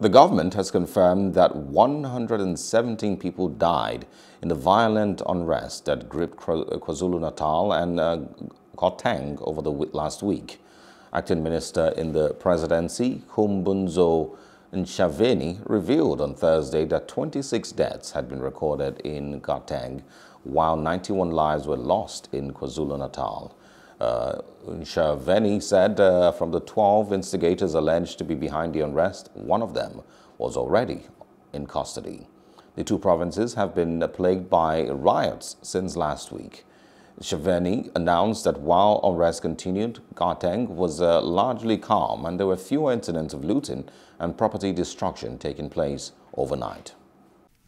The government has confirmed that 117 people died in the violent unrest that gripped KwaZulu-Natal and uh, Gauteng over the last week. Acting Minister in the Presidency, Kumbunzo Nshaveni, revealed on Thursday that 26 deaths had been recorded in Gauteng, while 91 lives were lost in KwaZulu-Natal. Uh, Shaveni said uh, from the 12 instigators alleged to be behind the unrest, one of them was already in custody. The two provinces have been plagued by riots since last week. Shaveni announced that while unrest continued, Gauteng was uh, largely calm and there were fewer incidents of looting and property destruction taking place overnight.